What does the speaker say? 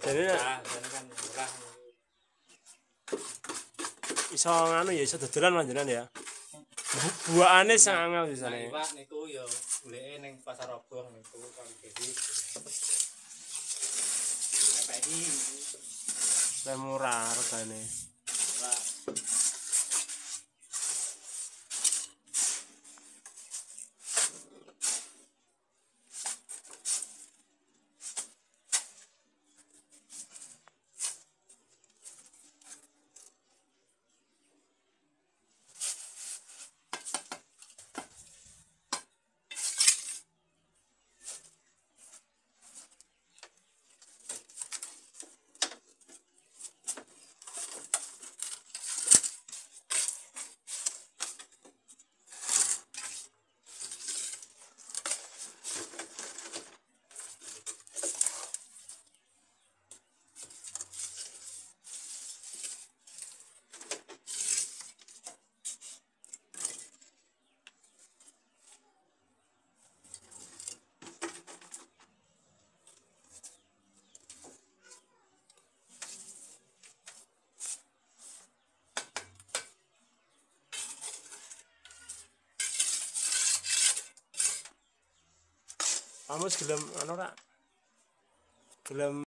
jadi nah, kan murah iso nganu ya iso dodolan ya buah aneh sing pak niku ya goleke ning pasar robong niku kan jadi kayak murah regane murah Amos gelem anu ora gelem